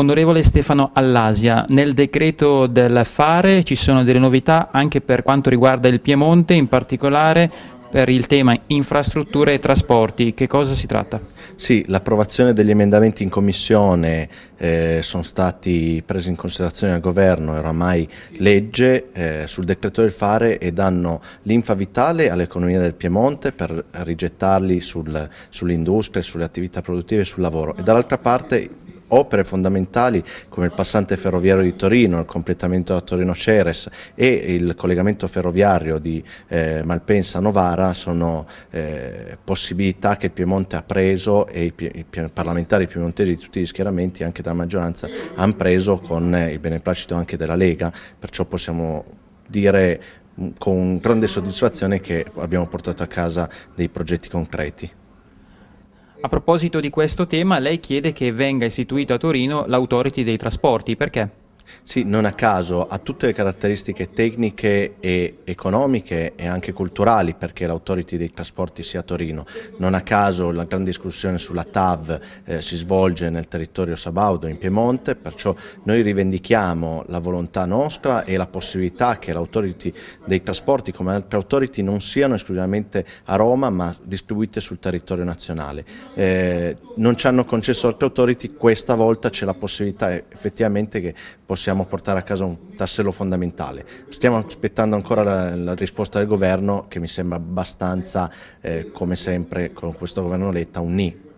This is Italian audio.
Onorevole Stefano Allasia, nel decreto del fare ci sono delle novità anche per quanto riguarda il Piemonte, in particolare per il tema infrastrutture e trasporti. Che cosa si tratta? Sì, l'approvazione degli emendamenti in commissione eh, sono stati presi in considerazione dal governo, è oramai legge eh, sul decreto del fare e danno l'infa vitale all'economia del Piemonte per rigettarli sul, sull'industria, sulle attività produttive e sul lavoro e dall'altra parte opere fondamentali come il passante ferroviario di Torino, il completamento da Torino Ceres e il collegamento ferroviario di eh, Malpensa-Novara sono eh, possibilità che il Piemonte ha preso e i, i, i, parlamentari piemontesi di tutti gli schieramenti, anche della maggioranza, hanno preso con eh, il beneplacito anche della Lega, perciò possiamo dire mm, con grande soddisfazione che abbiamo portato a casa dei progetti concreti. A proposito di questo tema, lei chiede che venga istituita a Torino l'autority dei trasporti, perché? Sì, non a caso ha tutte le caratteristiche tecniche e economiche e anche culturali perché l'autority dei trasporti sia a Torino. Non a caso la grande discussione sulla TAV eh, si svolge nel territorio Sabaudo in Piemonte, perciò noi rivendichiamo la volontà nostra e la possibilità che l'autority dei trasporti come altre autority non siano esclusivamente a Roma ma distribuite sul territorio nazionale. Eh, non ci hanno concesso altre autority, questa volta c'è la possibilità effettivamente che possiamo possiamo portare a casa un tassello fondamentale. Stiamo aspettando ancora la, la risposta del governo che mi sembra abbastanza, eh, come sempre con questo governo Letta, un ni